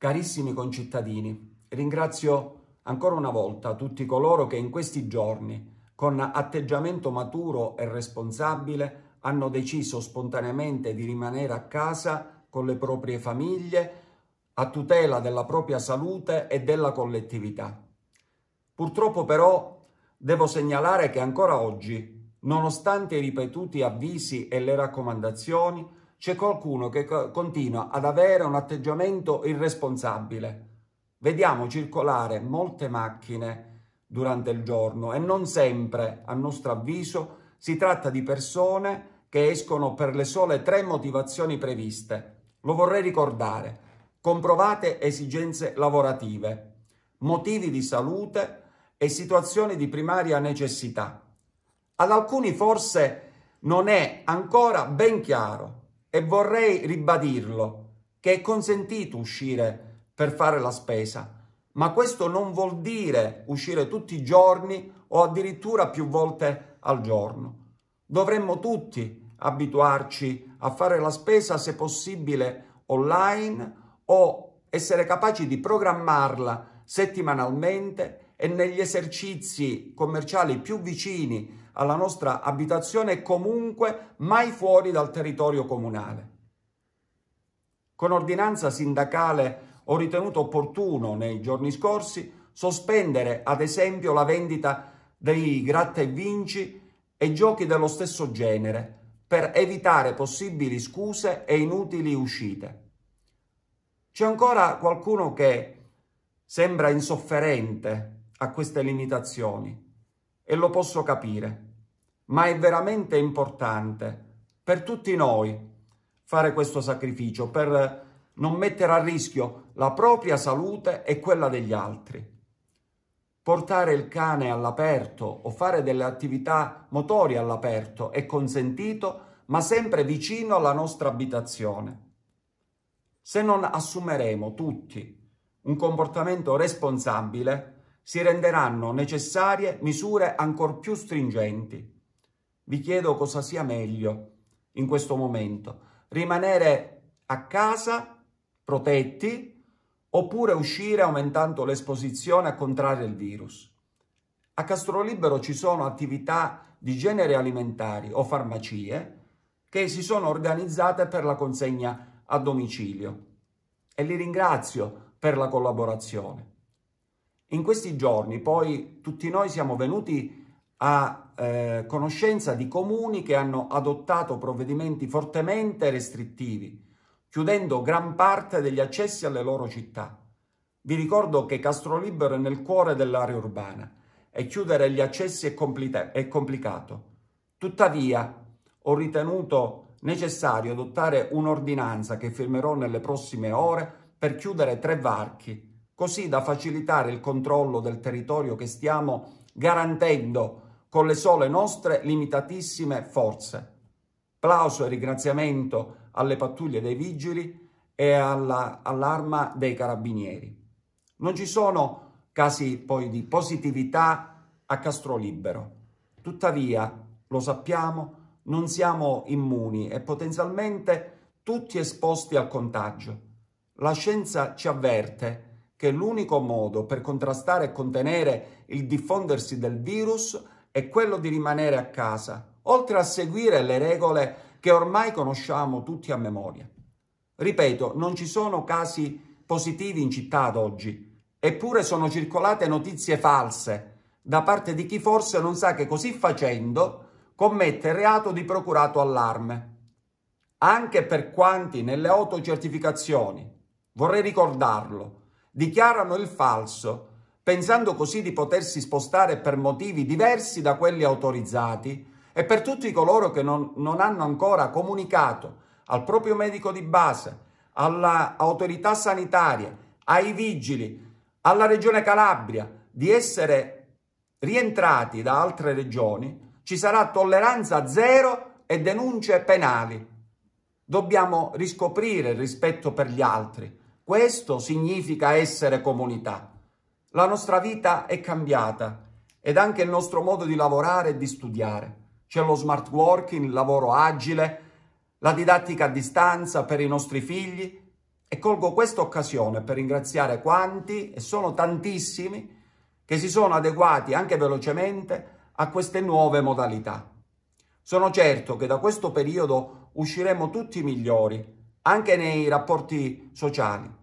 Carissimi concittadini, ringrazio ancora una volta tutti coloro che in questi giorni, con atteggiamento maturo e responsabile, hanno deciso spontaneamente di rimanere a casa con le proprie famiglie a tutela della propria salute e della collettività. Purtroppo però devo segnalare che ancora oggi, nonostante i ripetuti avvisi e le raccomandazioni, c'è qualcuno che continua ad avere un atteggiamento irresponsabile. Vediamo circolare molte macchine durante il giorno e non sempre, a nostro avviso, si tratta di persone che escono per le sole tre motivazioni previste. Lo vorrei ricordare. Comprovate esigenze lavorative, motivi di salute e situazioni di primaria necessità. Ad alcuni forse non è ancora ben chiaro e vorrei ribadirlo che è consentito uscire per fare la spesa, ma questo non vuol dire uscire tutti i giorni o addirittura più volte al giorno. Dovremmo tutti abituarci a fare la spesa se possibile online o essere capaci di programmarla settimanalmente e negli esercizi commerciali più vicini alla nostra abitazione e comunque mai fuori dal territorio comunale. Con ordinanza sindacale ho ritenuto opportuno nei giorni scorsi sospendere ad esempio la vendita dei gratta e vinci e giochi dello stesso genere per evitare possibili scuse e inutili uscite. C'è ancora qualcuno che sembra insofferente a queste limitazioni e lo posso capire, ma è veramente importante per tutti noi fare questo sacrificio per non mettere a rischio la propria salute e quella degli altri. Portare il cane all'aperto o fare delle attività motorie all'aperto è consentito, ma sempre vicino alla nostra abitazione. Se non assumeremo tutti un comportamento responsabile, si renderanno necessarie misure ancor più stringenti. Vi chiedo cosa sia meglio in questo momento, rimanere a casa protetti oppure uscire aumentando l'esposizione a contrarre il virus. A Castrolibero ci sono attività di genere alimentari o farmacie che si sono organizzate per la consegna a domicilio e li ringrazio per la collaborazione. In questi giorni poi tutti noi siamo venuti a eh, conoscenza di comuni che hanno adottato provvedimenti fortemente restrittivi, chiudendo gran parte degli accessi alle loro città. Vi ricordo che Castro Libero è nel cuore dell'area urbana e chiudere gli accessi è, è complicato. Tuttavia, ho ritenuto necessario adottare un'ordinanza che firmerò nelle prossime ore per chiudere tre varchi così da facilitare il controllo del territorio che stiamo garantendo con le sole nostre limitatissime forze. Plauso e ringraziamento alle pattuglie dei vigili e all'arma all dei carabinieri. Non ci sono casi poi di positività a Castrolibero. Tuttavia, lo sappiamo, non siamo immuni e potenzialmente tutti esposti al contagio. La scienza ci avverte che l'unico modo per contrastare e contenere il diffondersi del virus è quello di rimanere a casa, oltre a seguire le regole che ormai conosciamo tutti a memoria. Ripeto, non ci sono casi positivi in città ad oggi, eppure sono circolate notizie false da parte di chi forse non sa che così facendo commette reato di procurato allarme. Anche per quanti nelle autocertificazioni, vorrei ricordarlo, dichiarano il falso, pensando così di potersi spostare per motivi diversi da quelli autorizzati e per tutti coloro che non, non hanno ancora comunicato al proprio medico di base, all'autorità sanitaria, ai vigili, alla Regione Calabria di essere rientrati da altre regioni, ci sarà tolleranza zero e denunce penali. Dobbiamo riscoprire il rispetto per gli altri, questo significa essere comunità. La nostra vita è cambiata ed anche il nostro modo di lavorare e di studiare. C'è lo smart working, il lavoro agile, la didattica a distanza per i nostri figli e colgo questa occasione per ringraziare quanti, e sono tantissimi, che si sono adeguati anche velocemente a queste nuove modalità. Sono certo che da questo periodo usciremo tutti migliori, anche nei rapporti sociali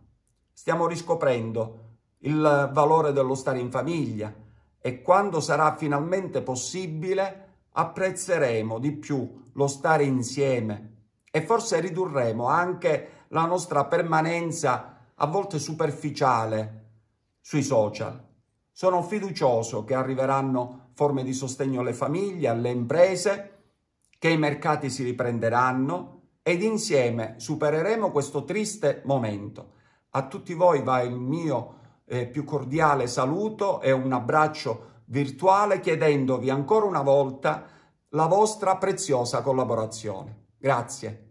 Stiamo riscoprendo il valore dello stare in famiglia e quando sarà finalmente possibile apprezzeremo di più lo stare insieme e forse ridurremo anche la nostra permanenza a volte superficiale sui social. Sono fiducioso che arriveranno forme di sostegno alle famiglie, alle imprese, che i mercati si riprenderanno ed insieme supereremo questo triste momento. A tutti voi va il mio eh, più cordiale saluto e un abbraccio virtuale chiedendovi ancora una volta la vostra preziosa collaborazione. Grazie.